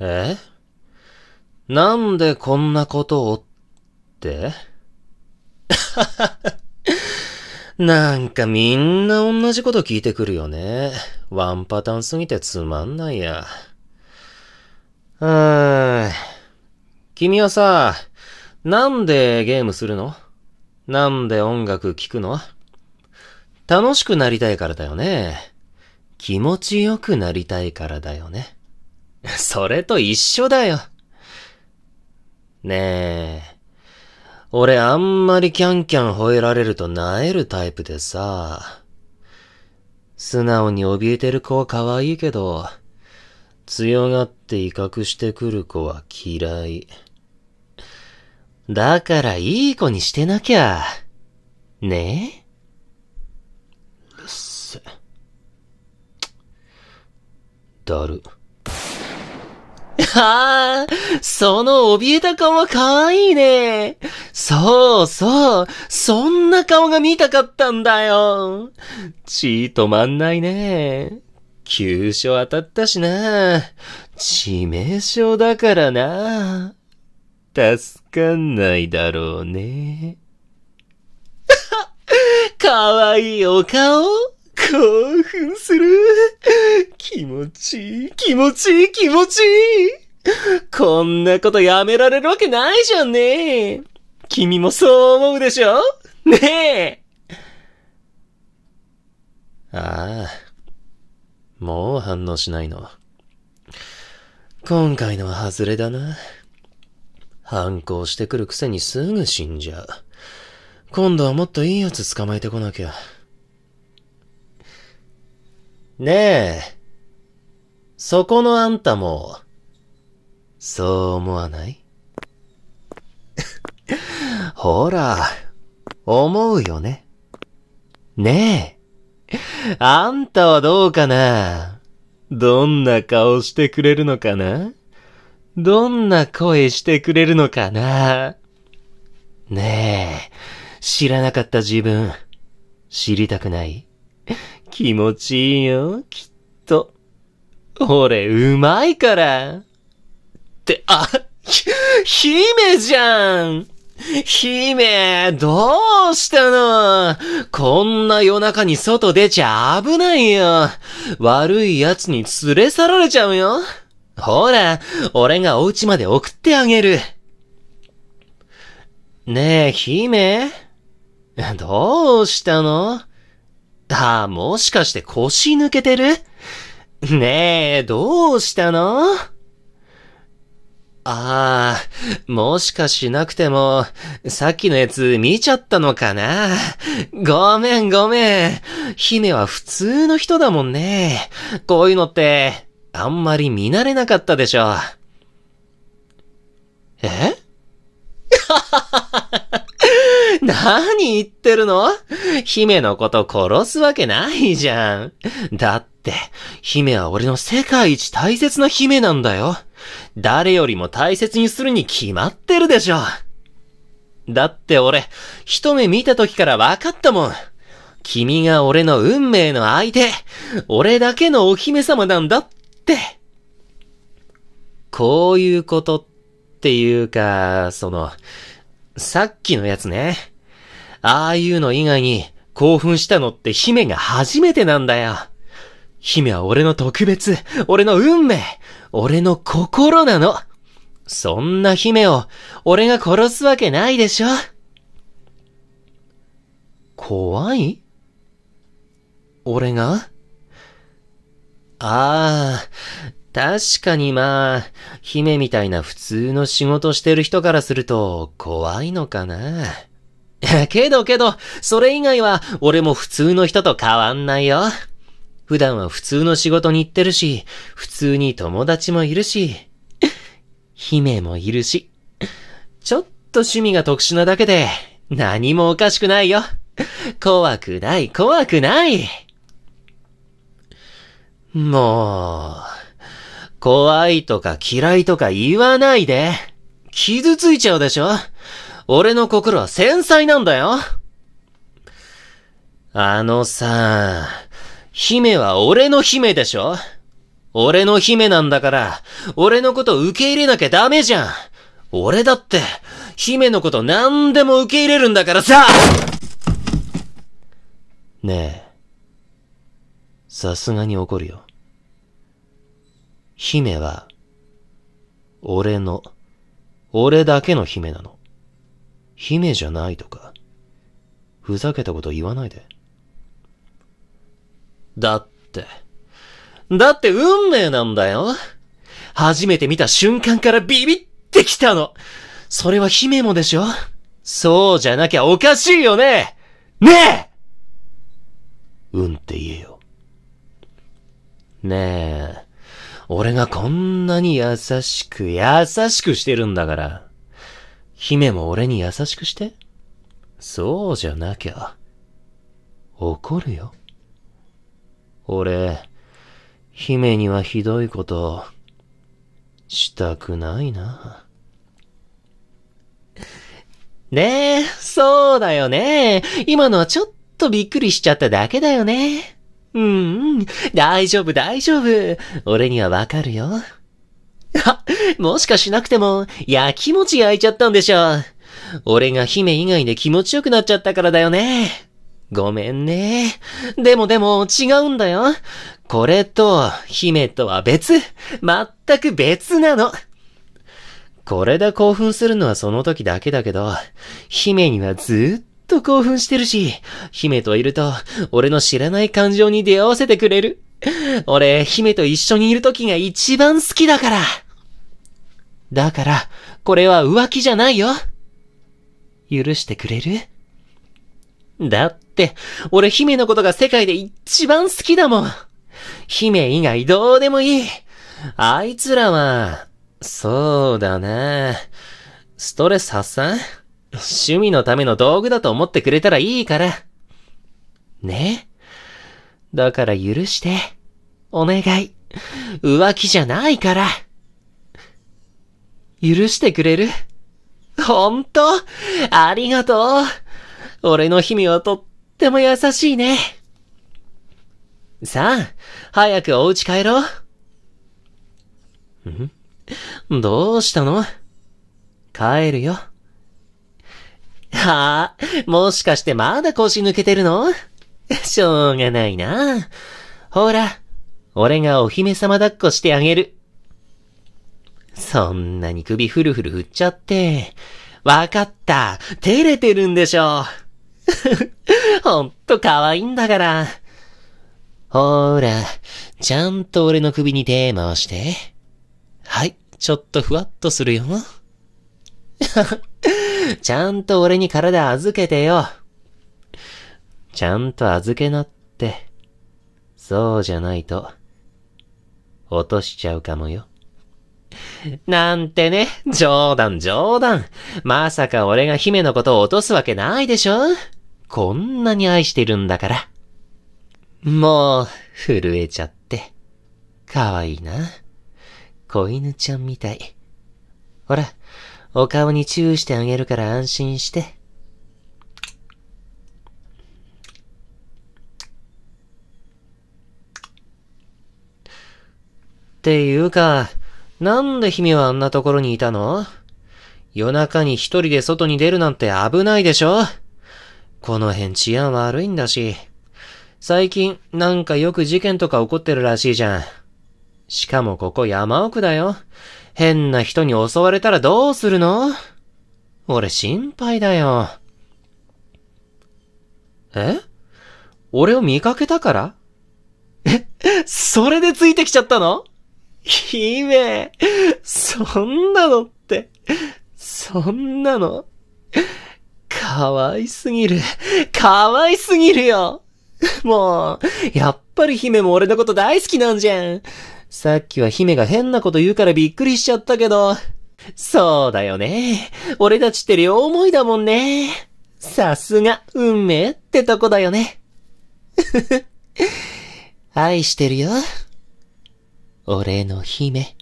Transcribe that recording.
えなんでこんなことをって なんかみんな同じこと聞いてくるよね。ワンパターンすぎてつまんないや。うーん。君はさ、なんでゲームするのなんで音楽聴くの楽しくなりたいからだよね。気持ちよくなりたいからだよね。それと一緒だよ。ねえ。俺あんまりキャンキャン吠えられると萎えるタイプでさ。素直に怯えてる子は可愛いけど、強がって威嚇してくる子は嫌い。だからいい子にしてなきゃ。ねえうっせ。だる。ああ、その怯えた顔は可愛いね。そうそう、そんな顔が見たかったんだよ。血止まんないね。急所当たったしな。致命傷だからな。助かんないだろうね。かわいいお顔興奮する。気持ちいい、気持ちいい、気持ちいい。こんなことやめられるわけないじゃんね。君もそう思うでしょねえ。ああ。もう反応しないの。今回のは外れだな。反抗してくるくせにすぐ死んじゃう。今度はもっといいやつ捕まえてこなきゃ。ねえ。そこのあんたも、そう思わない ほら、思うよね。ねえ。あんたはどうかなどんな顔してくれるのかなどんな声してくれるのかなねえ、知らなかった自分、知りたくない気持ちいいよ、きっと。俺、うまいから。って、あ、姫じゃん姫、どうしたのこんな夜中に外出ちゃ危ないよ。悪い奴に連れ去られちゃうよ。ほら、俺がお家まで送ってあげる。ねえ、姫どうしたのああ、もしかして腰抜けてるねえ、どうしたのああ、もしかしなくても、さっきのやつ見ちゃったのかなごめんごめん。姫は普通の人だもんね。こういうのって、あんまり見慣れなかったでしょ。え 何言ってるの姫のこと殺すわけないじゃん。だって、姫は俺の世界一大切な姫なんだよ。誰よりも大切にするに決まってるでしょ。だって俺、一目見た時から分かったもん。君が俺の運命の相手、俺だけのお姫様なんだって。こういうことっていうか、その、さっきのやつね。ああいうの以外に興奮したのって姫が初めてなんだよ。姫は俺の特別、俺の運命、俺の心なの。そんな姫を俺が殺すわけないでしょ怖い俺がああ、確かにまあ、姫みたいな普通の仕事してる人からすると怖いのかな。けどけど、それ以外は俺も普通の人と変わんないよ。普段は普通の仕事に行ってるし、普通に友達もいるし、姫もいるし、ちょっと趣味が特殊なだけで、何もおかしくないよ。怖くない、怖くない。もう、怖いとか嫌いとか言わないで。傷ついちゃうでしょ俺の心は繊細なんだよ。あのさ、姫は俺の姫でしょ俺の姫なんだから、俺のこと受け入れなきゃダメじゃん。俺だって、姫のこと何でも受け入れるんだからさねえ。さすがに怒るよ。姫は、俺の、俺だけの姫なの。姫じゃないとか、ふざけたこと言わないで。だって、だって運命なんだよ。初めて見た瞬間からビビってきたの。それは姫もでしょそうじゃなきゃおかしいよねねえうんって言えよ。ねえ、俺がこんなに優しく優しくしてるんだから。姫も俺に優しくして。そうじゃなきゃ、怒るよ。俺、姫にはひどいこと、したくないな。ねえ、そうだよね。今のはちょっとびっくりしちゃっただけだよね。うん、うん、大丈夫大丈夫。俺にはわかるよ。あ、もしかしなくても、やきもち焼いちゃったんでしょう。俺が姫以外で気持ちよくなっちゃったからだよね。ごめんね。でもでも違うんだよ。これと姫とは別。全く別なの。これで興奮するのはその時だけだけど、姫にはずっと興奮してるし、姫といると俺の知らない感情に出会わせてくれる。俺、姫と一緒にいる時が一番好きだから。だから、これは浮気じゃないよ。許してくれるだって、俺姫のことが世界で一番好きだもん。姫以外どうでもいい。あいつらは、そうだな。ストレス発散趣味のための道具だと思ってくれたらいいから。ねだから許して。お願い。浮気じゃないから。許してくれるほんとありがとう俺の姫はとっても優しいね。さあ、早くお家帰ろう。んどうしたの帰るよ。はあ、もしかしてまだ腰抜けてるのしょうがないな。ほら、俺がお姫様抱っこしてあげる。そんなに首フルフル振っちゃって。わかった。照れてるんでしょ。ほんと可愛いんだから。ほーら、ちゃんと俺の首に手回して。はい、ちょっとふわっとするよ。ちゃんと俺に体預けてよ。ちゃんと預けなって。そうじゃないと、落としちゃうかもよ。なんてね、冗談冗談。まさか俺が姫のことを落とすわけないでしょこんなに愛してるんだから。もう、震えちゃって。かわいいな。子犬ちゃんみたい。ほら、お顔にチューしてあげるから安心して。っていうか、なんで姫はあんなところにいたの夜中に一人で外に出るなんて危ないでしょこの辺治安悪いんだし。最近なんかよく事件とか起こってるらしいじゃん。しかもここ山奥だよ。変な人に襲われたらどうするの俺心配だよ。え俺を見かけたからえ、それでついてきちゃったの姫、そんなのって、そんなの、かわいすぎる。かわいすぎるよ。もう、やっぱり姫も俺のこと大好きなんじゃん。さっきは姫が変なこと言うからびっくりしちゃったけど。そうだよね。俺たちって両思いだもんね。さすが、運命ってとこだよね。愛してるよ。俺の姫。